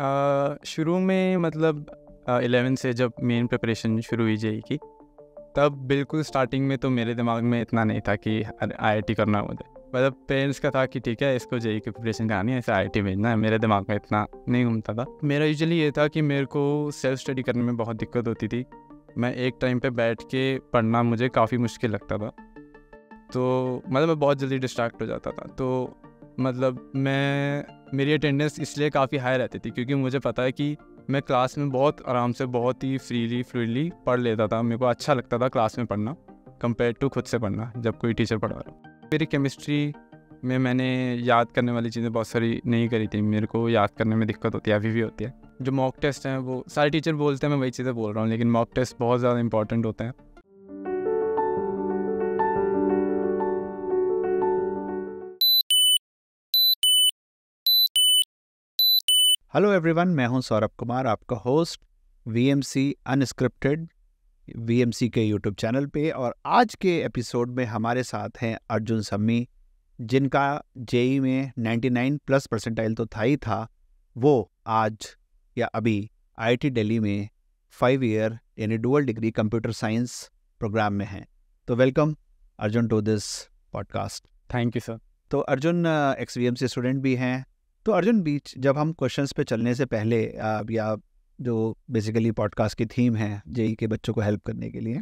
शुरू में मतलब एलेवन से जब मेन प्रिपरेशन शुरू हुई जेई e की तब बिल्कुल स्टार्टिंग में तो मेरे दिमाग में इतना नहीं था कि आई करना मुझे मतलब पेरेंट्स का था कि ठीक है इसको जेई e की प्रिपरेशन करानी है ऐसे आई भेजना है मेरे दिमाग में इतना नहीं घूमता था मेरा यूजली ये था कि मेरे को सेल्फ स्टडी करने में बहुत दिक्कत होती थी मैं एक टाइम पे बैठ के पढ़ना मुझे काफ़ी मुश्किल लगता था तो मतलब मैं बहुत जल्दी डिस्ट्रैक्ट हो जाता था तो मतलब मैं मेरी अटेंडेंस इसलिए काफ़ी हाई रहती थी क्योंकि मुझे पता है कि मैं क्लास में बहुत आराम से बहुत ही फ्रीली फ्रीली पढ़ लेता था मेरे को अच्छा लगता था क्लास में पढ़ना कंपेयर टू खुद से पढ़ना जब कोई टीचर पढ़ा रहा मेरी केमिस्ट्री में मैंने याद करने वाली चीज़ें बहुत सारी नहीं करी थी मेरे को याद करने में दिक्कत होती है अभी भी होती है जो मॉक टेस्ट हैं वो सारे टीचर बोलते हैं मैं वही चीज़ें बोल रहा हूँ लेकिन मॉक टेस्ट बहुत ज़्यादा इंपॉर्टेंट होते हैं हेलो एवरीवन मैं हूं सौरभ कुमार आपका होस्ट वीएमसी अनस्क्रिप्टेड वीएमसी के यूट्यूब चैनल पे और आज के एपिसोड में हमारे साथ हैं अर्जुन सम्मी जिनका जेई e में 99 प्लस परसेंटाइल तो था ही था वो आज या अभी आईटी दिल्ली में फाइव ईयर यानी dual degree computer science program में हैं तो welcome Arjun to this podcast thank you sir तो Arjun ex V M C student भी हैं तो अर्जुन बीच जब हम क्वेश्चंस पे चलने से पहले या जो बेसिकली पॉडकास्ट की थीम है जेई के बच्चों को हेल्प करने के लिए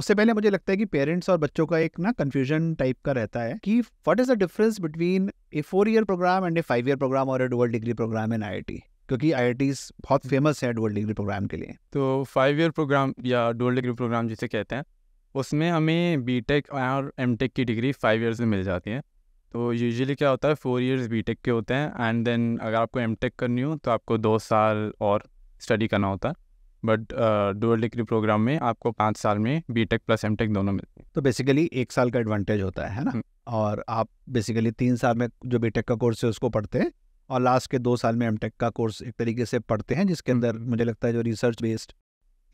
उससे पहले मुझे लगता है कि पेरेंट्स और बच्चों का एक ना कन्फ्यूजन टाइप का रहता है कि what is the difference between a four year program and a five year program और a dual degree program in I क्योंकि आई बहुत फेमस है डुअल डिग्री प्रोग्राम के लिए तो फाइव ईयर प्रोग्राम या डुअल डिग्री प्रोग्राम जिसे कहते हैं उसमें हमें बी और एम की डिग्री फाइव ईयर्स में मिल जाती है तो यूजुअली क्या होता है फोर इयर्स बीटेक के होते हैं एंड देन अगर आपको एमटेक करनी हो तो आपको दो साल और स्टडी करना होता है बट डुअल डिग्री प्रोग्राम में आपको पाँच साल में टेक प्लस टेक दोनों मिलते हैं तो बेसिकली एक साल का एडवांटेज होता है है ना हम्म। और आप बेसिकली तीन साल में जो टेक का कोर्स है उसको पढ़ते हैं और लास्ट के दो साल में एमटेक का कोर्स एक तरीके से पढ़ते हैं जिसके हम्म। अंदर मुझे लगता है जो रिसर्च बेस्ड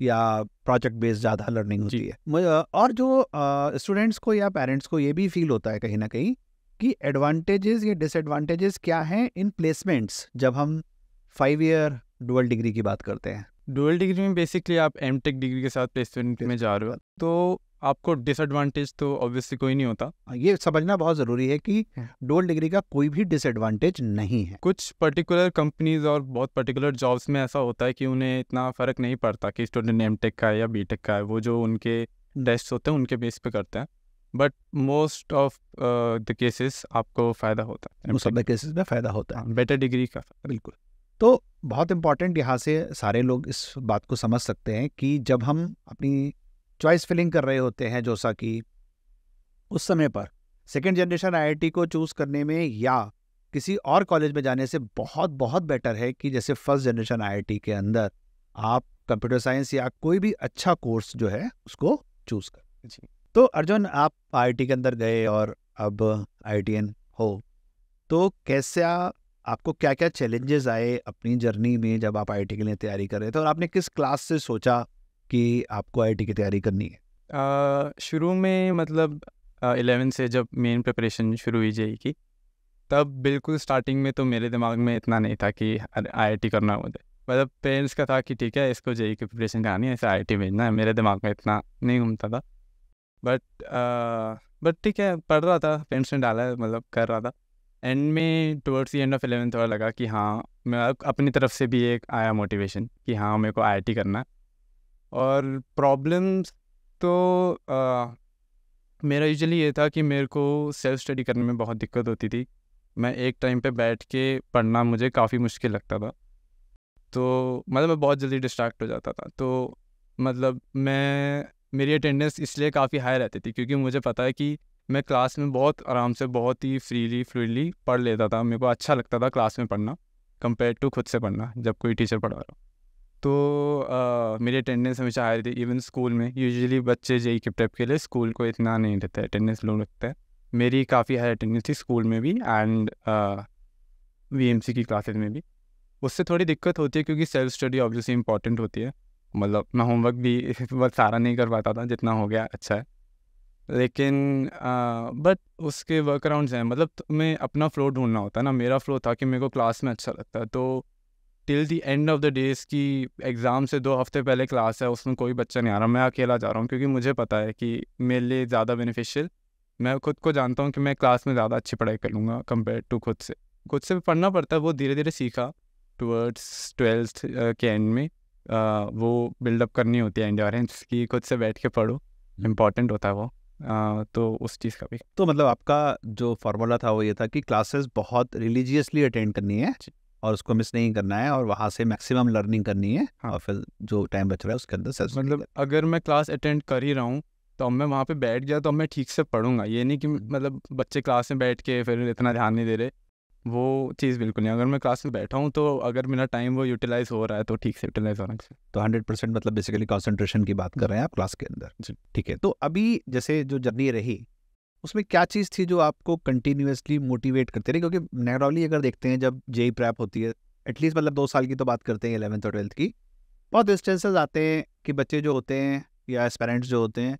या प्रोजेक्ट बेस्ड ज़्यादा लर्निंग होती है और जो स्टूडेंट्स uh, को या पेरेंट्स को ये भी फील होता है कहीं ना कहीं कि एडवांटेजेस या डिसएडवांटेजेस क्या हैं इन प्लेसमेंट्स जब हम फाइव ईयर डुअल डिग्री की बात करते हैं डुअल डिग्री में बेसिकली आप एम टेक डिग्री के साथ प्लेसमेंट में जा रहे हो तो आपको डिसएडवांटेज तो ऑब्वियसली कोई नहीं होता हाँ, ये समझना बहुत ज़रूरी है कि डुअल हाँ। डिग्री का कोई भी डिसएडवांटेज नहीं है कुछ पर्टिकुलर कंपनीज और बहुत पर्टिकुलर जॉब्स में ऐसा होता है कि उन्हें इतना फ़र्क नहीं पड़ता कि स्टूडेंट एम टेक का है या बी टेक का है वो जो उनके टेस्ट हम्म। होते हैं उनके बेस पे करते हैं but most of the cases आपको फ़ायदा होता है मोस्ट ऑफ द केसेस में फ़ायदा होता है बेटर हाँ, डिग्री का बिल्कुल तो बहुत इम्पॉर्टेंट यहाँ से सारे लोग इस बात को समझ सकते हैं कि जब हम अपनी चॉइस फिलिंग कर रहे होते हैं जैसा कि उस समय पर सेकेंड जनरेशन आई को चूज़ करने में या किसी और कॉलेज में जाने से बहुत बहुत बेटर है कि जैसे फर्स्ट जनरेशन आई के अंदर आप कंप्यूटर साइंस या कोई भी अच्छा कोर्स जो है उसको चूज़ करें जी तो अर्जुन आप आईटी के अंदर गए और अब आई हो तो कैसा आपको क्या क्या चैलेंजेस आए अपनी जर्नी में जब आप आईटी के लिए तैयारी कर रहे थे और आपने किस क्लास से सोचा कि आपको आईटी की तैयारी करनी है शुरू में मतलब इलेवन से जब मेन प्रिपरेशन शुरू हुई जाए e की तब बिल्कुल स्टार्टिंग में तो मेरे दिमाग में इतना नहीं था कि आई करना मुझे मतलब पेरेंट्स का था कि ठीक है इसको जेई e की प्रिपरेशन करानी है ऐसे आई भेजना है मेरे दिमाग में इतना नहीं घूमता था बट बट uh, ठीक है पढ़ रहा था फ्रेंड्स ने डाला मतलब कर रहा था एंड में towards the end of eleventh और लगा कि हाँ मैं अपनी तरफ से भी एक आया मोटिवेशन कि हाँ मेरे को आई करना है और प्रॉब्लम्स तो आ, मेरा यूजली ये था कि मेरे को सेल्फ स्टडी करने में बहुत दिक्कत होती थी मैं एक टाइम पे बैठ के पढ़ना मुझे काफ़ी मुश्किल लगता था तो मतलब मैं बहुत जल्दी डिस्ट्रैक्ट हो जाता था तो मतलब मैं मेरी अटेंडेंस इसलिए काफ़ी हाई रहती थी क्योंकि मुझे पता है कि मैं क्लास में बहुत आराम से बहुत ही फ्रीली फ्लूडली पढ़ लेता था मेरे को अच्छा लगता था क्लास में पढ़ना कंपेयर टू खुद से पढ़ना जब कोई टीचर पढ़ा रहा तो आ, मेरी अटेंडेंस हमेशा हाई रहती इवन स्कूल में यूजुअली बच्चे जेई के e e e के लिए स्कूल को इतना नहीं देते अटेंडेंस लो लगता है मेरी काफ़ी हाई अटेंडेंस थी स्कूल में भी एंड वी एम सी की क्लासेज में भी उससे थोड़ी दिक्कत होती है क्योंकि सेल्फ स्टडी ऑब्वियसली इंपॉर्टेंट होती है मतलब मैं होमवर्क भी बहुत सारा नहीं कर पाता था जितना हो गया अच्छा है लेकिन बट उसके वर्क अराउंड हैं मतलब तुम्हें अपना फ्लो ढूंढना होता है ना मेरा फ्लो था कि मेरे को क्लास में अच्छा लगता है तो till the end of the days की एग्ज़ाम से दो हफ्ते पहले क्लास है उसमें कोई बच्चा नहीं आ रहा मैं अकेला जा रहा हूँ क्योंकि मुझे पता है कि मेरे लिए ज़्यादा बेनिफिशियल मैं खुद को जानता हूँ कि मैं क्लास में ज़्यादा अच्छी पढ़ाई कर लूँगा कंपेयर टू खुद से खुद से पढ़ना पड़ता है वो धीरे धीरे सीखा टूवर्ड्स ट्वेल्थ के एंड में वो बिल्डअप करनी होती है इंडोरेंस की खुद से बैठ के पढ़ो इम्पॉर्टेंट हम्म। होता है वो आ, तो उस चीज़ का भी तो मतलब आपका जो फार्मूला था वो ये था कि क्लासेस बहुत रिलीजियसली अटेंड करनी है और उसको मिस नहीं करना है और वहाँ से मैक्सिमम लर्निंग करनी है हाँ। और फिर जो टाइम बच रहा है उसके अंदर मतलब अगर मैं क्लास अटेंड कर ही रहा हूँ तो अब मैं वहाँ पे बैठ गया तो अब मैं ठीक से पढ़ूंगा ये नहीं कि हम्म। मतलब बच्चे क्लास में बैठ के फिर इतना ध्यान नहीं दे रहे वो चीज़ बिल्कुल नहीं अगर मैं क्लास में बैठा हूँ तो अगर मेरा टाइम वो यूटिलाइज हो रहा है तो ठीक से यूटिलाइज होना चाहिए तो हंड्रेड परसेंट मतलब बेसिकली कॉन्सेंट्रेशन की बात कर रहे हैं आप क्लास के अंदर ठीक है तो अभी जैसे जो जर्नी रही उसमें क्या चीज़ थी जो आपको कंटिन्यूसली मोटिवेट करते रहे क्योंकि नैरोली अगर देखते हैं जब जेई प्रैप e e होती है एटलीस्ट मतलब दो साल की तो बात करते हैं इलेवंथ और ट्वेल्थ की बहुत इंस्टेंसेज आते हैं कि बच्चे जो होते हैं या पेरेंट्स जो होते हैं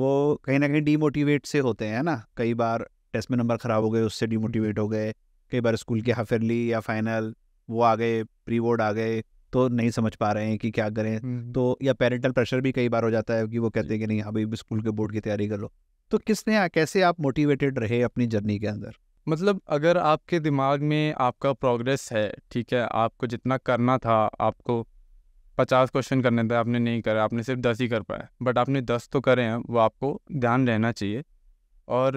वो कहीं ना कहीं डीमोटिवेट से होते हैं ना कई बार टेस्ट में नंबर ख़राब हो गए उससे डीमोटिवेट हो गए कई बार स्कूल की हाफ एयरली या फाइनल वो आ गए प्री बोर्ड आ गए तो नहीं समझ पा रहे हैं कि क्या करें तो या पेरेंटल प्रेशर भी कई बार हो जाता है कि वो कहते हैं कि नहीं हाँ भाई स्कूल के बोर्ड की तैयारी कर लो तो किसने कैसे आप मोटिवेटेड रहे अपनी जर्नी के अंदर मतलब अगर आपके दिमाग में आपका प्रोग्रेस है ठीक है आपको जितना करना था आपको पचास क्वेश्चन करने थे आपने नहीं करा आपने सिर्फ दस ही कर पाए बट आपने दस तो करे हैं वो आपको ध्यान रहना चाहिए और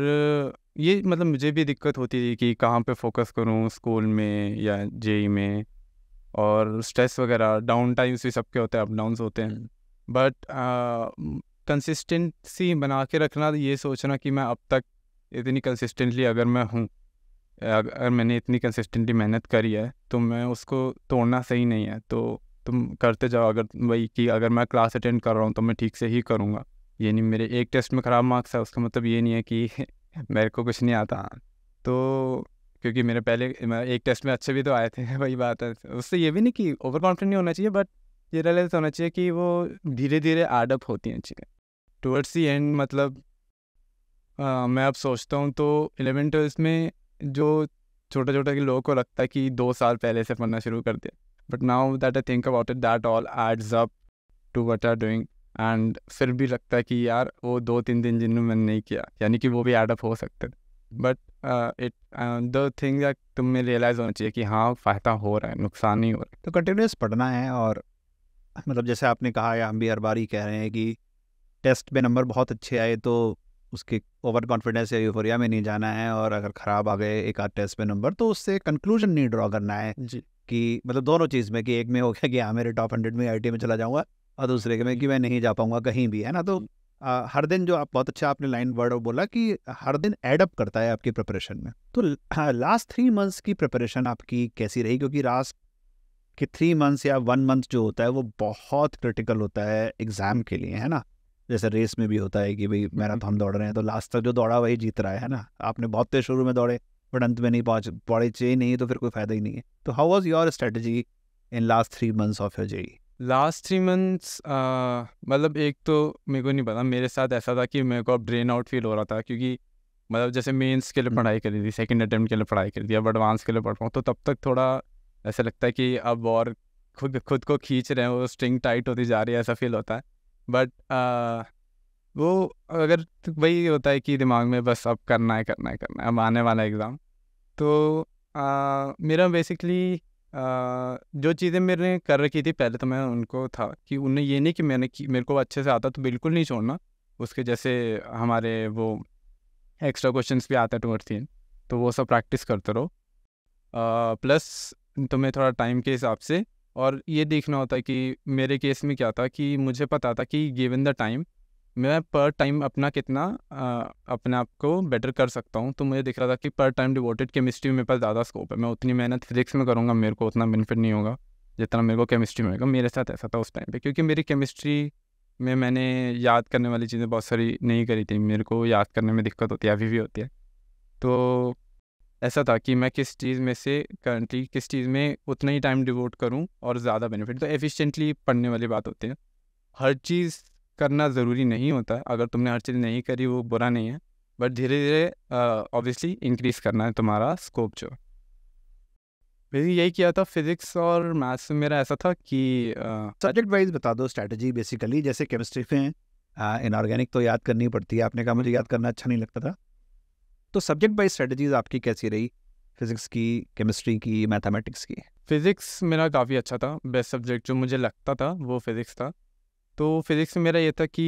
ये मतलब मुझे भी दिक्कत होती थी कि कहाँ पे फोकस करूँ स्कूल में या जेई e में और स्ट्रेस वगैरह डाउन टाइम्स भी सबके होते हैं अप डाउन होते हैं बट हम्म। कंसिस्टेंसी बना के रखना ये सोचना कि मैं अब तक इतनी कंसिस्टेंटली अगर मैं हूँ अगर मैंने इतनी कंसिस्टेंटली मेहनत करी है तो मैं उसको तोड़ना सही नहीं है तो तुम करते जाओ अगर वही कि अगर मैं क्लास अटेंड कर रहा हूँ तो मैं ठीक से ही करूँगा ये नहीं मेरे एक टेस्ट में ख़राब मार्क्स है उसका मतलब ये नहीं है कि मेरे को कुछ नहीं आता तो क्योंकि मेरे पहले एक टेस्ट में अच्छे भी तो आए थे वही बात है उससे ये भी नहीं कि ओवर कॉन्फिडेंट नहीं होना चाहिए बट ये रियलाइज होना चाहिए कि वो धीरे धीरे आडअप होती हैं चीज़ें टूवर्ड्स दी एंड मतलब आ, मैं अब सोचता हूँ तो इलेवन ट्वेल्थ में जो छोटा छोटा के लोगों को लगता है कि दो साल पहले से पढ़ना शुरू कर दिया but now that I think about it that all adds up to what are doing and फिर भी लगता है कि यार वो दो तीन दिन जिनमें मैंने नहीं किया यानी कि वो भी एडअप हो सकते थे बट इट द थिंग तुम्हें रियलाइज़ होना चाहिए कि हाँ फ़ायदा हो रहा है नुकसान ही हो रहा है तो कंटिन्यूस पढ़ना है और मतलब जैसे आपने कहा या हम भी हर बार ही कह रहे हैं कि टेस्ट में नंबर बहुत अच्छे आए तो उसके ओवर कॉन्फिडेंस या यूफोरिया में नहीं जाना है और अगर ख़राब आ गए एक आध टेस्ट में नंबर तो उससे कंक्लूजन नहीं ड्रॉ करना है जी कि मतलब दोनों चीज़ में कि एक में हो गया कि हाँ मेरे टॉप हंड्रेड में आई में चला जाऊँगा और दूसरे के में कि मैं नहीं जा पाऊंगा कहीं भी है ना तो आ, हर दिन जो आप बहुत अच्छा आपने लाइन वर्ड बोला कि हर दिन एडअप करता है आपकी प्रिपरेशन में तो लास्ट थ्री मंथ्स की प्रिपरेशन आपकी कैसी रही क्योंकि लास्ट कि थ्री मंथ्स या वन मंथ जो होता है वो बहुत क्रिटिकल होता है एग्ज़ाम के लिए है ना जैसे रेस में भी होता है कि भाई मैराथन दौड़ रहे हैं तो लास्ट तक जो दौड़ा वही जीत रहा है ना आपने बहुत तेज शुरू में दौड़े बट अंत में नहीं पहुँच पड़े चाहिए नहीं तो फिर कोई फ़ायदा ही नहीं है तो how was your strategy in last three months of your JEE last three months मतलब एक तो मेरे को नहीं पता मेरे साथ ऐसा था कि मेरे को अब ड्रेन आउट फील हो रहा था क्योंकि मतलब जैसे मेंस हम्म। के लिए पढ़ाई करी थी सेकंड अटैम्प्ट के लिए पढ़ाई करी थी अब एडवांस के लिए पढ़ रहा हूँ तो तब तक थोड़ा ऐसा लगता है कि अब और खुद खुद को खींच रहे हैं वो स्ट्रिंग टाइट होती जा रही है ऐसा फील होता है बट uh, वो अगर तो वही होता है कि दिमाग में बस अब करना है करना है करना है अब आने वाला एग्ज़ाम तो आ, uh, मेरा बेसिकली जो चीज़ें मैंने कर रखी थी पहले तो मैं उनको था कि उन्हें ये नहीं कि मैंने कि मेरे को अच्छे से आता तो बिल्कुल नहीं छोड़ना उसके जैसे हमारे वो एक्स्ट्रा क्वेश्चंस भी आते टूवर्ड थी तो वो सब प्रैक्टिस करते रहो प्लस तुम्हें थोड़ा टाइम के हिसाब से और ये देखना होता कि मेरे केस में क्या था कि मुझे पता था कि गिवन द टाइम मैं पर टाइम अपना कितना आ, अपने आप को बेटर कर सकता हूँ तो मुझे दिख रहा था कि पर टाइम डिवोटेड केमिस्ट्री में मेरे पास ज़्यादा स्कोप है मैं उतनी मेहनत फिजिक्स में करूँगा मेरे को उतना बेनिफिट नहीं होगा जितना मेरे को केमिस्ट्री में होगा मेरे साथ ऐसा था उस टाइम पर क्योंकि मेरी केमिस्ट्री में मैंने याद करने वाली चीज़ें बहुत सारी नहीं करी थी मेरे को याद करने में दिक्कत होती है अभी भी होती है तो ऐसा था कि मैं किस चीज़ में से करंटली किस चीज़ में उतना ही टाइम डिवोट करूं और ज़्यादा बेनिफिट तो एफिशिएंटली पढ़ने वाली बात होती है हर चीज़ करना ज़रूरी नहीं होता अगर तुमने हर चीज़ नहीं करी वो बुरा नहीं है बट धीरे धीरे ऑब्वियसली इंक्रीज़ करना है तुम्हारा स्कोप जो मैंने यही किया था फिजिक्स और मैथ्स में मेरा ऐसा था कि सब्जेक्ट वाइज बता दो स्ट्रैटेजी बेसिकली जैसे केमिस्ट्री में इनऑर्गेनिक तो याद करनी पड़ती है आपने कहा मुझे याद करना अच्छा नहीं लगता था तो सब्जेक्ट वाइज स्ट्रेटजीज आपकी कैसी रही फिज़िक्स की केमिस्ट्री की मैथमेटिक्स की फिज़िक्स मेरा काफ़ी अच्छा था बेस्ट सब्जेक्ट जो मुझे लगता था वो फिज़िक्स था तो फिज़िक्स में मेरा ये था कि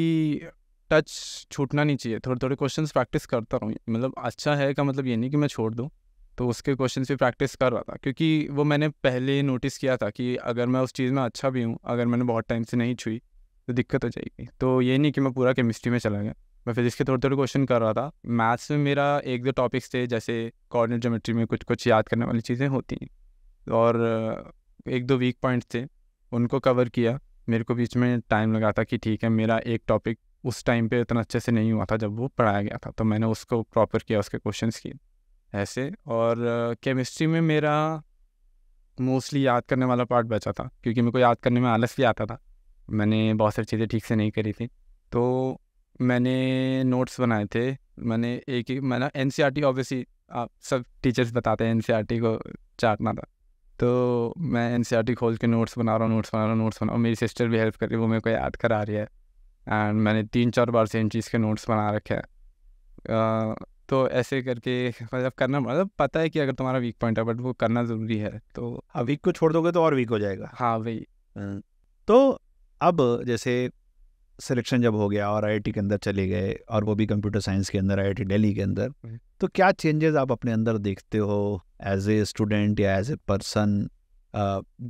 टच छूटना नहीं चाहिए थोड़े थोड़े क्वेश्चन प्रैक्टिस करता रहूँ मतलब अच्छा है का मतलब ये नहीं कि मैं छोड़ दूँ तो उसके क्वेश्चन भी प्रैक्टिस कर रहा था क्योंकि वो मैंने पहले नोटिस किया था कि अगर मैं उस चीज़ में अच्छा भी हूँ अगर मैंने बहुत टाइम से नहीं छुई तो दिक्कत हो जाएगी तो ये नहीं कि मैं पूरा केमिस्ट्री में चला गया मैं फिजिक्स के थोड़े थोड़े क्वेश्चन कर रहा था मैथ्स में मेरा एक दो टॉपिक्स थे जैसे कॉर्डिनेट जोमेट्री में कुछ कुछ याद करने वाली चीज़ें होती हैं और एक दो वीक पॉइंट्स थे उनको कवर किया मेरे को बीच में टाइम लगा था कि ठीक है मेरा एक टॉपिक उस टाइम पे इतना अच्छे से नहीं हुआ था जब वो पढ़ाया गया था तो मैंने उसको प्रॉपर किया उसके क्वेश्चंस किए ऐसे और केमिस्ट्री में मेरा मोस्टली याद करने वाला पार्ट बचा था क्योंकि मेरे को याद करने में आलस भी आता था मैंने बहुत सारी चीज़ें ठीक से नहीं करी थी तो मैंने नोट्स बनाए थे मैंने एक ही मैंने N C R T obviously आप सब टीचर्स बताते हैं एन सी आर टी को चाटना था तो मैं एन सी आर टी खोल के नोट्स बना रहा हूँ नोट्स बना रहा हूँ नोट्स बना और मेरी सिस्टर भी हेल्प कर रही है वो मेरे को याद करा रही है एंड मैंने तीन चार बार से इन चीज़ के नोट्स बना रखे हैं तो ऐसे करके मतलब करना मतलब पता है कि अगर तुम्हारा वीक पॉइंट है बट वो करना ज़रूरी है तो अब हाँ, वीक को छोड़ दोगे तो और वीक हो जाएगा हाँ वही तो अब जैसे सिलेक्शन जब हो गया और आईआईटी के अंदर चले गए और वो भी कंप्यूटर साइंस के अंदर आईआईटी दिल्ली के अंदर हम्म। तो क्या चेंजेस आप अपने अंदर देखते हो एज ए स्टूडेंट या एज ए पर्सन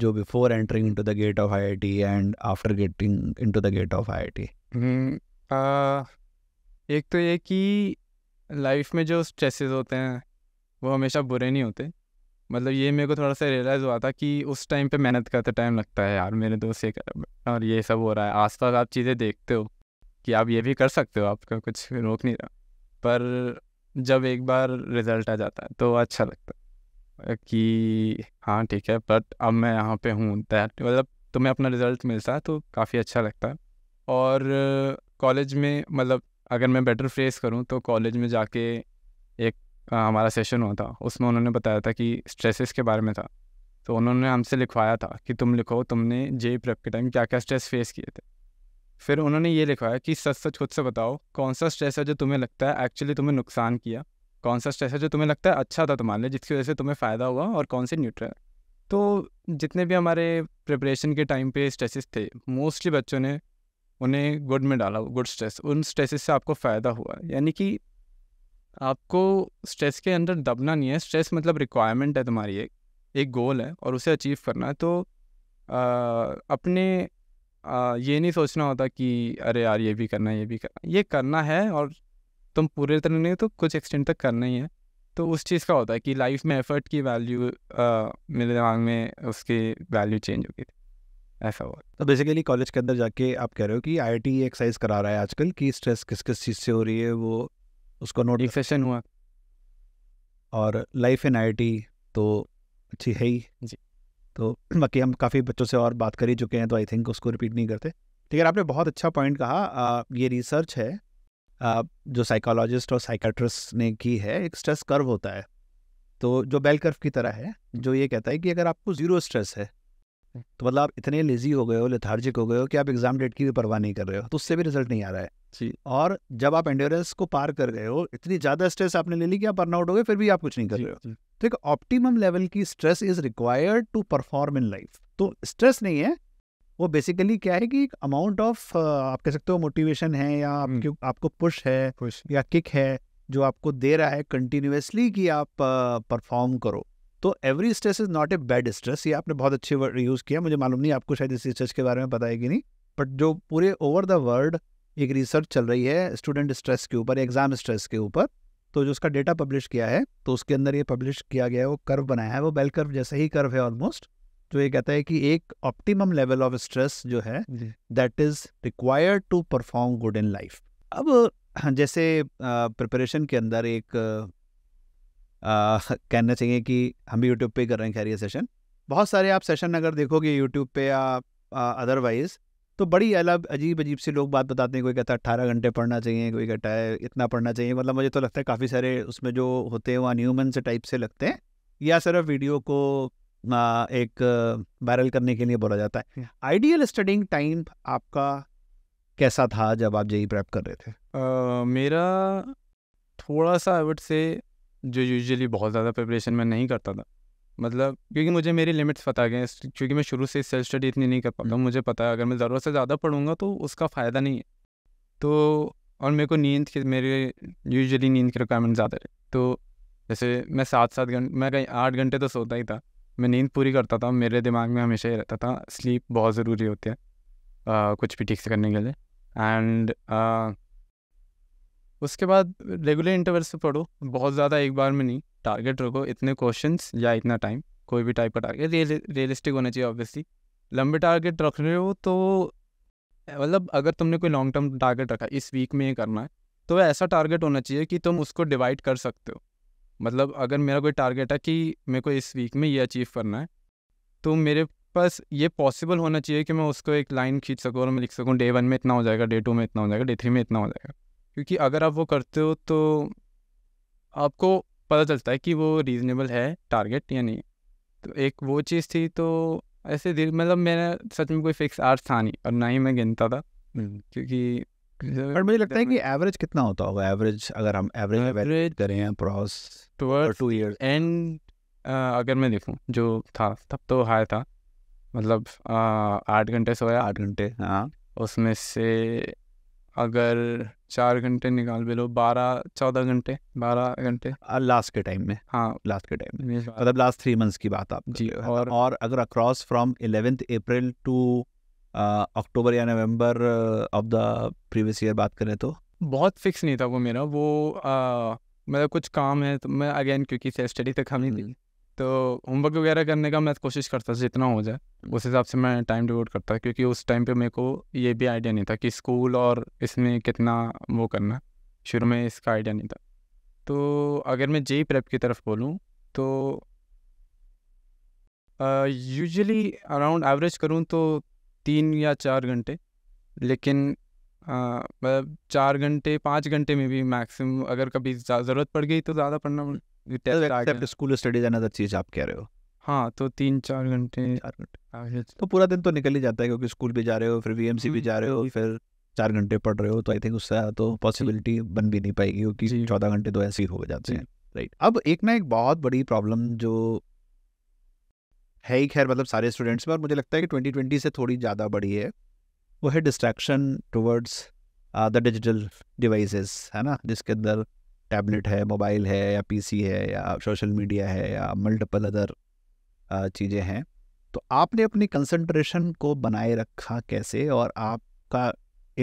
जो before entering into the gate of IIT and after getting into the gate of IIT एक तो ये कि लाइफ में जो स्ट्रेसेस होते हैं वो हमेशा बुरे नहीं होते मतलब ये मेरे को थोड़ा सा रियलाइज़ हुआ था कि उस टाइम पे मेहनत करते टाइम लगता है यार मेरे दोस्त ये और ये सब हो रहा है आज तक आप चीज़ें देखते हो कि आप ये भी कर सकते हो आपका कुछ रोक नहीं रहा पर जब एक बार रिज़ल्ट आ जाता है तो अच्छा लगता है कि हाँ ठीक है बट अब मैं यहाँ पे हूँ दैट मतलब तुम्हें अपना रिज़ल्ट मिलता है तो काफ़ी अच्छा लगता है और कॉलेज में मतलब अगर मैं बेटर फेस करूँ तो कॉलेज में जाके हमारा सेशन हुआ था उसमें उन्होंने बताया था कि स्ट्रेसेस के बारे में था तो उन्होंने हमसे लिखवाया था कि तुम लिखो तुमने जे प्रेप के टाइम क्या क्या स्ट्रेस फेस किए थे फिर उन्होंने ये लिखवाया कि सच सच खुद से बताओ कौन सा स्ट्रेस है जो तुम्हें लगता है एक्चुअली तुम्हें नुकसान किया कौन सा स्ट्रेस है जो तुम्हें लगता है अच्छा था तुम्हारे लिए जिसकी वजह से तुम्हें फ़ायदा हुआ और कौन से न्यूट्रल तो जितने भी हमारे प्रिपरेशन के टाइम पे स्ट्रेसेस थे मोस्टली बच्चों ने उन्हें गुड में डाला गुड स्ट्रेस उन स्ट्रेसेस से आपको फ़ायदा हुआ यानी कि आपको स्ट्रेस के अंदर दबना नहीं है स्ट्रेस मतलब रिक्वायरमेंट है तुम्हारी एक एक गोल है और उसे अचीव करना है तो आ, अपने आ, ये नहीं सोचना होता कि अरे यार ये भी करना है ये भी करना ये करना है और तुम पूरे तरह नहीं तो कुछ एक्सटेंड तक करना ही है तो उस चीज़ का होता है कि लाइफ में एफर्ट की वैल्यू मेरे दिमाग में उसकी वैल्यू चेंज हो गई थी ऐसा हुआ तो बेसिकली कॉलेज के अंदर जाके आप कह रहे हो कि आई आई एक्सरसाइज करा रहा है आजकल कि स्ट्रेस किस किस चीज़ से हो रही है वो उसका नोटिफिकेशन हुआ और लाइफ इन आई तो अच्छी है ही जी तो बाकी हम काफ़ी बच्चों से और बात कर ही चुके हैं तो आई थिंक उसको रिपीट नहीं करते लेकिन आपने बहुत अच्छा पॉइंट कहा आ, ये रिसर्च है आ, जो साइकोलॉजिस्ट और साइकाट्रिस्ट ने की है एक स्ट्रेस कर्व होता है तो जो बेल कर्व की तरह है जो ये कहता है कि अगर आपको ज़ीरो स्ट्रेस है तो मतलब आप इतने लेजी हो गए हो लेथार्जिक हो गए हो कि आप एग्जाम डेट की भी परवाह नहीं कर रहे हो तो उससे भी रिजल्ट नहीं आ रहा है जी और जब आप एंडोरेंस को पार कर गए हो इतनी ज़्यादा स्ट्रेस आपने ले ली कि आप बर्नआउट हो गए फिर भी आप कुछ नहीं कर रहे हो तो एक ऑप्टिमम लेवल की stress is required to perform in life तो स्ट्रेस नहीं है वो बेसिकली क्या है कि एक अमाउंट ऑफ आप कह सकते हो मोटिवेशन है या आपके आपको पुश है पुश या किक है जो आपको दे रहा है कंटिन्यूसली कि आप परफॉर्म करो तो every stress is not a bad stress ये आपने बहुत अच्छे वर्ड यूज़ किया मुझे मालूम नहीं आपको शायद इस स्ट्रेस के बारे में पता है कि नहीं बट जो पूरे ओवर द वर्ल्ड एक रिसर्च चल रही है स्टूडेंट स्ट्रेस के ऊपर एग्ज़ाम स्ट्रेस के ऊपर तो जो उसका डेटा पब्लिश किया है तो उसके अंदर ये पब्लिश किया गया है वो कर्व बनाया है वो बेल कर्व जैसा ही कर्व है ऑलमोस्ट तो ये कहता है कि एक ऑप्टिमम लेवल ऑफ स्ट्रेस जो है that is required to perform good in life अब जैसे प्रिपरेशन के अंदर एक कहना चाहिए कि हम भी यूट्यूब पे कर रहे हैं खैर ये सेशन बहुत सारे आप सेशन अगर देखोगे यूट्यूब पे या अदरवाइज़ तो बड़ी अलग अजीब अजीब से लोग बात बताते हैं कोई कहता है अट्ठारह घंटे पढ़ना चाहिए कोई कहता है इतना पढ़ना चाहिए मतलब मुझे तो लगता है काफ़ी सारे उसमें जो होते हैं वो अन्यूमन से टाइप से लगते हैं या सिर्फ वीडियो को आ, एक वायरल करने के लिए बोला जाता है आइडियल स्टडिंग टाइम आपका कैसा था जब आप जेई प्रैप e कर रहे थे uh, मेरा थोड़ा सा आई वुड से जो यूजुअली बहुत ज़्यादा प्रिपरेशन में नहीं करता था मतलब क्योंकि मुझे मेरी लिमिट्स पता गए क्योंकि मैं शुरू से सेल्फ स्टडी इतनी नहीं कर पाता हम्म। मुझे पता है अगर मैं ज़रूरत से ज़्यादा पढ़ूंगा तो उसका फ़ायदा नहीं है तो और मेरे को नींद की मेरे यूजुअली नींद की रिक्वायरमेंट ज़्यादा है तो जैसे मैं सात सात घंटे मैं कहीं आठ घंटे तो सोता ही था मैं नींद पूरी करता था मेरे दिमाग में हमेशा ही रहता था स्लीप बहुत ज़रूरी होती है आ, कुछ भी ठीक से करने के लिए एंड उसके बाद रेगुलर इंटरवल से पढ़ो बहुत ज़्यादा एक बार में नहीं टारगेट रखो इतने क्वेश्चन या इतना टाइम कोई भी टाइप का टारगेट रियल रियलिस्टिक होना चाहिए ऑब्वियसली लंबे टारगेट रख रहे हो तो मतलब अगर तुमने कोई लॉन्ग टर्म टारगेट रखा इस वीक में ये करना है तो ऐसा टारगेट होना चाहिए कि तुम उसको डिवाइड कर सकते हो मतलब अगर मेरा कोई टारगेट है कि मेरे को इस वीक में ये अचीव करना है तो मेरे पास ये पॉसिबल होना चाहिए कि मैं उसको एक लाइन खींच सकूँ और मैं लिख सकूँ डे वन में इतना हो जाएगा डे टू में इतना हो जाएगा डे थ्री में इतना हो जाएगा क्योंकि अगर आप वो करते हो तो आपको पता चलता है कि वो रीज़नेबल है टारगेट या नहीं तो एक वो चीज़ थी तो ऐसे दिल मतलब मैंने सच में कोई फिक्स आर्ट था नहीं और ना ही मैं गिनता था हम्म। क्योंकि बट मुझे लगता है कि एवरेज कितना होता होगा एवरेज अगर हम एवरेज एवरेज करें अप्रॉस टू ईयर एंड अगर मैं देखूँ जो था तब तो हाई था मतलब आठ घंटे सोया आठ घंटे हाँ उसमें से अगर चार घंटे निकाल भी लो बारह चौदह घंटे बारह घंटे लास्ट के टाइम में हाँ लास्ट के टाइम में मतलब लास्ट थ्री मंथ्स की बात आप जी और और अगर across from eleventh April to October या November of the previous year बात करें तो बहुत फिक्स नहीं था वो मेरा वो uh, मतलब कुछ काम है तो मैं अगेन क्योंकि सेल्फ स्टडी तक हम नहीं हम्म। थी तो होमवर्क वगैरह करने का मैं कोशिश करता था जितना हो जाए हम्म। उस हिसाब से मैं टाइम डिवोट करता क्योंकि उस टाइम पे मेरे को ये भी आइडिया नहीं था कि स्कूल और इसमें कितना वो करना शुरू में इसका आइडिया नहीं था तो अगर मैं जेई प्रेप e e की तरफ बोलूँ तो यूजली अराउंड एवरेज करूँ तो तीन या चार घंटे लेकिन मतलब चार घंटे पाँच घंटे में भी मैक्सिमम अगर कभी ज़रूरत पड़ गई तो ज़्यादा पढ़ना स्कूल स्टडीज एंड अदर चीज आप कह रहे हो हाँ तो तीन चार घंटे चार घंटे तो पूरा दिन तो निकल ही जाता है क्योंकि स्कूल भी जा रहे हो फिर वीएमसी भी हम्म। जा रहे हो फिर चार घंटे पढ़ रहे हो तो आई थिंक उससे तो पॉसिबिलिटी बन भी नहीं पाएगी क्योंकि चौदह घंटे तो ऐसे ही हो जाते हैं राइट अब एक ना एक बहुत बड़ी प्रॉब्लम जो है ही खैर मतलब सारे स्टूडेंट्स में और मुझे लगता है कि ट्वेंटी ट्वेंटी से थोड़ी ज़्यादा बड़ी है वो है distraction towards the digital devices है ना जिसके अंदर टैबलेट है मोबाइल है या पीसी है या सोशल मीडिया है या मल्टीपल अदर चीज़ें हैं तो आपने अपनी कंसंट्रेशन को बनाए रखा कैसे और आपका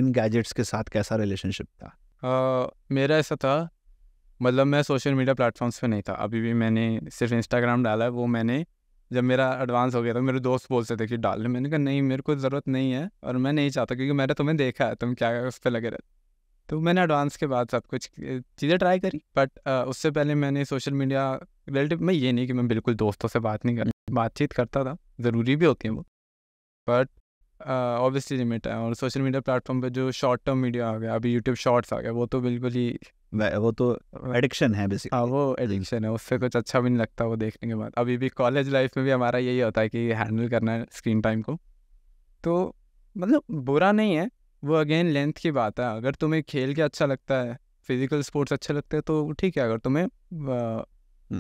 इन गैजेट्स के साथ कैसा रिलेशनशिप था आ, मेरा ऐसा था मतलब मैं सोशल मीडिया प्लेटफॉर्म्स पे नहीं था अभी भी मैंने सिर्फ इंस्टाग्राम डाला है वो मैंने जब मेरा एडवांस हो गया था मेरे दोस्त बोलते थे कि डाल मैंने कहा नहीं मेरे को ज़रूरत नहीं है और मैं नहीं चाहता क्योंकि मैंने तुम्हें देखा है तुम क्या उस पर लगे रहते तो मैंने एडवांस के बाद सब कुछ चीज़ें ट्राई करी बट उससे पहले मैंने सोशल मीडिया रिलेटिव मैं ये नहीं कि मैं बिल्कुल दोस्तों से बात नहीं कर हम्म। बातचीत करता था ज़रूरी भी होती है वो बट ऑब्वियसली लिमिट है और सोशल मीडिया प्लेटफॉर्म पे जो शॉर्ट टर्म मीडिया आ गया अभी यूट्यूब शॉर्ट्स आ गया वो तो बिल्कुल ही वो तो एडिक्शन है बेसिकली हाँ वो एडिक्शन है उससे कुछ अच्छा भी नहीं लगता वो देखने के बाद अभी भी कॉलेज लाइफ में भी हमारा यही होता है कि हैंडल करना है स्क्रीन टाइम को तो मतलब बुरा नहीं है वो अगेन लेंथ की बात है अगर तुम्हें खेल के अच्छा लगता है फिजिकल स्पोर्ट्स अच्छे लगते हैं तो ठीक है अगर तुम्हें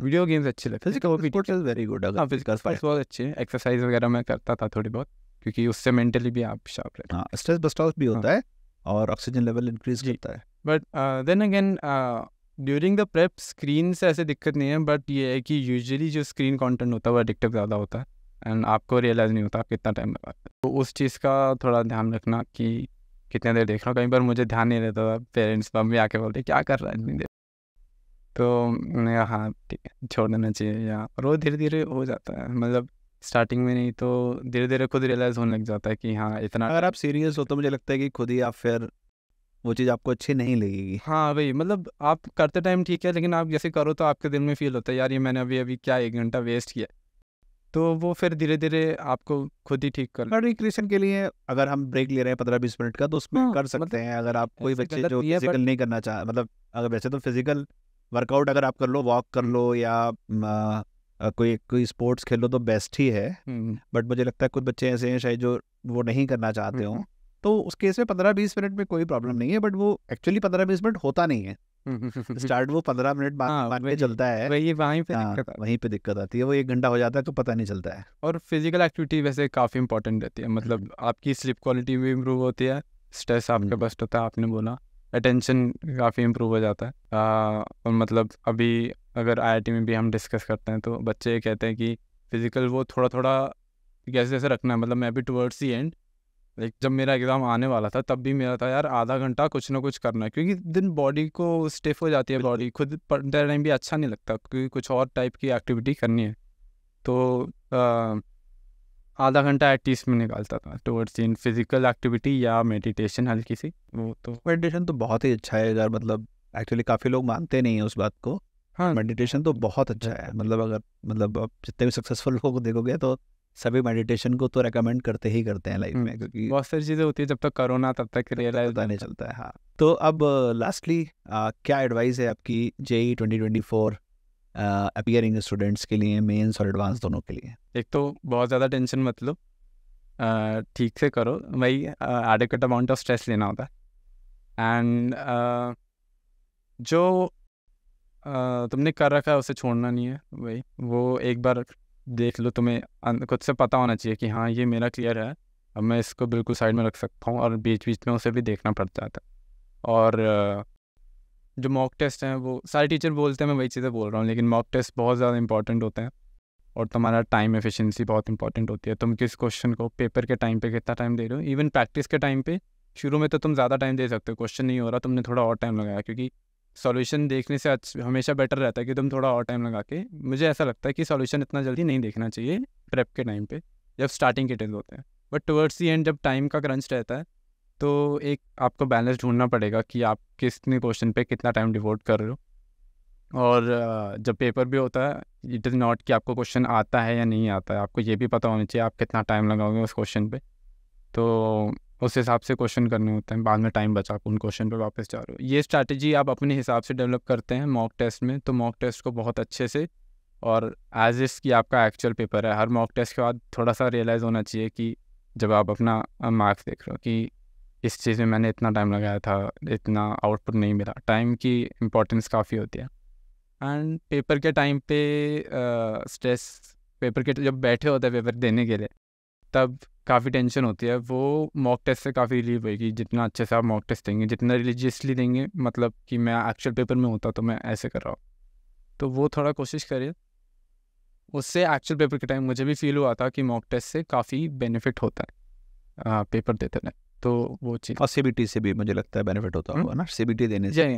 वीडियो गेम्स अच्छे लगते हैं तो वेरी गुड हाँ फिजिकल स्पोर्ट्स बहुत अच्छे हैं एक्सरसाइज वगैरह मैं करता था थोड़ी बहुत क्योंकि उससे मेंटली भी आप शार्प रहते हैं हाँ स्ट्रेस बस्ट आउट भी हाँ। होता है और ऑक्सीजन लेवल इंक्रीज होता है but then again during the prep screen से ऐसे दिक्कत नहीं है बट ये है कि यूजली जो स्क्रीन कॉन्टेंट होता है वो एडिक्टिव ज़्यादा होता है एंड आपको रियलाइज़ नहीं होता आप कितना टाइम लगाते तो उस चीज़ का थोड़ा ध्यान रखना कि कितने देर देख रहा हूँ कई बार मुझे ध्यान नहीं रहता था पेरेंट्स मम्मी आके बोलते क्या कर रहा है इतनी देर तो मैंने कहा हाँ ठीक है छोड़ देना चाहिए या और वो धीरे धीरे हो जाता है मतलब स्टार्टिंग में नहीं तो धीरे धीरे खुद रियलाइज होने लग जाता है कि हाँ इतना अगर आप सीरियस हो तो मुझे लगता है कि खुद ही आप फिर वो चीज़ आपको अच्छी नहीं लगेगी हाँ भाई मतलब आप करते टाइम ठीक है लेकिन आप जैसे करो तो आपके दिल में फील होता है यार ये मैंने अभी अभी क्या एक घंटा वेस्ट किया तो वो फिर धीरे धीरे आपको खुद ही ठीक कर रिक्रिएशन के लिए अगर हम ब्रेक ले रहे हैं पंद्रह बीस मिनट का तो उसमें हाँ, कर सकते मतलब, हैं अगर आप कोई बच्चे जो फिजिकल नहीं करना चाह मतलब अगर वैसे तो फिजिकल वर्कआउट अगर आप कर लो वॉक कर लो या आ, कोई कोई स्पोर्ट्स खेल लो तो बेस्ट ही है बट हम्म। मुझे लगता है कुछ बच्चे ऐसे हैं शायद जो वो नहीं करना चाहते हो हम्म। तो उस केस में पंद्रह बीस मिनट में कोई प्रॉब्लम नहीं है बट वो एक्चुअली पंद्रह बीस मिनट होता नहीं है स्टार्ट वो पंद्रह मिनट बाद हाँ, में चलता है वही वहीं पे हाँ, वहीं पे दिक्कत आती है वो एक घंटा हो जाता है तो पता नहीं चलता है और फिजिकल एक्टिविटी वैसे काफ़ी इंपॉर्टेंट रहती है मतलब हम्म। आपकी स्लीप क्वालिटी भी इम्प्रूव होती है स्ट्रेस आपके बेस्ट होता है आपने बोला अटेंशन काफ़ी इम्प्रूव हो जाता है और मतलब अभी अगर आईआईटी में भी हम डिस्कस करते हैं तो बच्चे कहते हैं कि फिज़िकल वो थोड़ा थोड़ा कैसे जैसे रखना है मतलब मैं अभी टुवर्ड्स दी एंड लाइक जब मेरा एग्ज़ाम आने वाला था तब भी मेरा था यार आधा घंटा कुछ ना कुछ करना है क्योंकि दिन बॉडी को स्टिफ हो जाती है बॉडी खुद पढ़ते टाइम भी अच्छा नहीं लगता क्योंकि कुछ और टाइप की एक्टिविटी करनी है तो आ, आधा घंटा एटलीस्ट में निकालता था टूवर्ड्स इन फिजिकल एक्टिविटी या मेडिटेशन हल्की सी वो तो मेडिटेशन तो बहुत ही अच्छा है यार मतलब एक्चुअली काफ़ी लोग मानते नहीं हैं उस बात को हाँ मेडिटेशन तो बहुत अच्छा है मतलब अगर मतलब आप जितने भी सक्सेसफुल को देखोगे तो सभी मेडिटेशन को तो रेकमेंड करते ही करते हैं लाइफ में क्योंकि बहुत सारी चीज़ें होती है जब तक करोना तब तक रियलाइज पता नहीं चलता है हाँ तो अब लास्टली क्या एडवाइस है आपकी JEE twenty twenty four appearing students के लिए मेन्स और एडवांस दोनों के लिए एक तो बहुत ज़्यादा टेंशन मत लो ठीक से करो भाई एडिकट अमाउंट ऑफ स्ट्रेस लेना होता है एंड जो तुमने कर रखा है उसे छोड़ना नहीं है भाई वो एक बार देख लो तुम्हें खुद से पता होना चाहिए कि हाँ ये मेरा क्लियर है अब मैं इसको बिल्कुल साइड में रख सकता हूँ और बीच बीच में उसे भी देखना पड़ता था है और जो मॉक टेस्ट हैं वो सारे टीचर बोलते हैं मैं वही चीज़ें बोल रहा हूँ लेकिन मॉक टेस्ट बहुत ज़्यादा इंपॉर्टेंट होते हैं और तुम्हारा टाइम एफिशिएंसी बहुत इंपॉर्टेंट होती है तुम किस क्वेश्चन को पेपर के टाइम पे कितना टाइम दे रहे हो इवन प्रैक्टिस के टाइम पे शुरू में तो तुम ज़्यादा टाइम दे सकते हो क्वेश्चन नहीं हो रहा तुमने थोड़ा और टाइम लगाया क्योंकि सॉल्यूशन देखने से अच्छा हमेशा बेटर रहता है कि तुम थोड़ा और टाइम लगा के मुझे ऐसा लगता है कि सॉल्यूशन इतना जल्दी नहीं देखना चाहिए प्रेप के टाइम पे जब स्टार्टिंग के टेंस होते हैं बट टुवर्ड्स दी एंड जब टाइम का क्रंच रहता है तो एक आपको बैलेंस ढूंढना पड़ेगा कि आप किसने क्वेश्चन पे कितना टाइम डिवोट कर रहे हो और जब पेपर भी होता है इट इज़ नॉट कि आपको क्वेश्चन आता है या नहीं आता है आपको ये भी पता होना चाहिए आप कितना टाइम लगाओगे उस क्वेश्चन पे तो उस हिसाब से क्वेश्चन करने होते हैं बाद में टाइम बचा आप उन क्वेश्चन पर वापस जा रहे हो ये स्ट्रैटेजी आप अपने हिसाब से डेवलप करते हैं मॉक टेस्ट में तो मॉक टेस्ट को बहुत अच्छे से और एज इस की आपका एक्चुअल पेपर है हर मॉक टेस्ट के बाद थोड़ा सा रियलाइज़ होना चाहिए कि जब आप अपना मार्क्स देख रहे हो कि इस चीज़ में मैंने इतना टाइम लगाया था इतना आउटपुट नहीं मिला टाइम की इम्पोर्टेंस काफ़ी होती है एंड पेपर के टाइम पे स्ट्रेस पेपर के जब बैठे होते हैं पेपर देने के लिए तब काफ़ी टेंशन होती है वो मॉक टेस्ट से काफ़ी रिलीव होगी जितना अच्छे से आप मॉक टेस्ट देंगे जितना रिलीजियसली देंगे मतलब कि मैं एक्चुअल पेपर में होता तो मैं ऐसे कर रहा हूँ तो वो थोड़ा कोशिश करिए उससे एक्चुअल पेपर के टाइम मुझे भी फील हुआ था कि मॉक टेस्ट से काफ़ी बेनिफिट होता है आ, पेपर देते ना तो वो चीज़ और सी से भी मुझे लगता है बेनिफिट होता हम्म। होगा ना सी देने से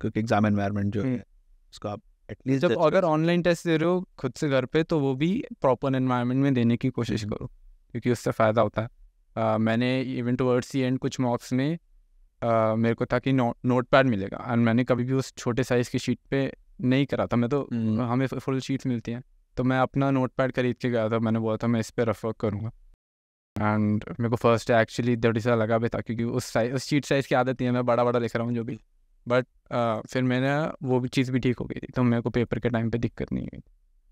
क्योंकि एग्जाम एनवायरमेंट जो हम्म। है उसको आप एटलीस्ट जब अगर ऑनलाइन टेस्ट दे रहे हो खुद से घर पे तो वो भी प्रॉपर एनवायरनमेंट में देने की कोशिश हम्म। करो क्योंकि उससे फ़ायदा होता है uh, मैंने इवन टूवर्ड्स दी एंड कुछ मॉक्स में uh, मेरे को था कि नो नोट पैड मिलेगा एंड मैंने कभी भी उस छोटे साइज़ की शीट पे नहीं करा था मैं तो हम्म। हमें फुल शीट्स मिलती हैं तो मैं अपना नोट पैड खरीद के गया था मैंने बोला था मैं इस पर रेफर करूँगा एंड मेरे को फर्स्ट एक्चुअली डटी सा लगा भी था क्योंकि उस साइज उस शीट साइज़ की आदत नहीं है मैं बड़ा बड़ा लिख रहा हूँ जो भी बट uh, फिर मैंने वो भी चीज़ भी ठीक हो गई थी तो मेरे को पेपर के टाइम पे दिक्कत नहीं हुई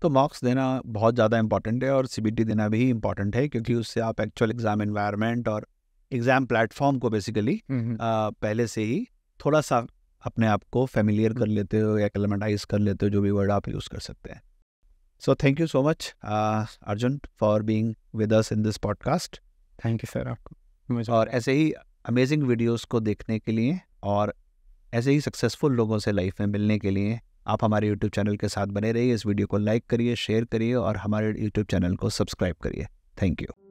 तो मॉक्स देना बहुत ज़्यादा इंपॉर्टेंट है और सी देना भी इंपॉर्टेंट है क्योंकि उससे आप एक्चुअल एग्ज़ाम इन्वायरमेंट और एग्ज़ाम प्लेटफॉर्म को बेसिकली हम्म, हम्म। पहले से ही थोड़ा सा अपने आप को फेमिलियर कर लेते हो या एक्लेमेटाइज कर लेते हो जो भी वर्ड आप यूज़ कर सकते हैं so thank you so much Arjun for being with us in this podcast thank you sir आपको और ऐसे ही अमेजिंग वीडियोस को देखने के लिए और ऐसे ही सक्सेसफुल लोगों से लाइफ में मिलने के लिए आप हमारे यूट्यूब चैनल के साथ बने रहिए इस वीडियो को लाइक करिए शेयर करिए और हमारे यूट्यूब चैनल को सब्सक्राइब करिए थैंक यू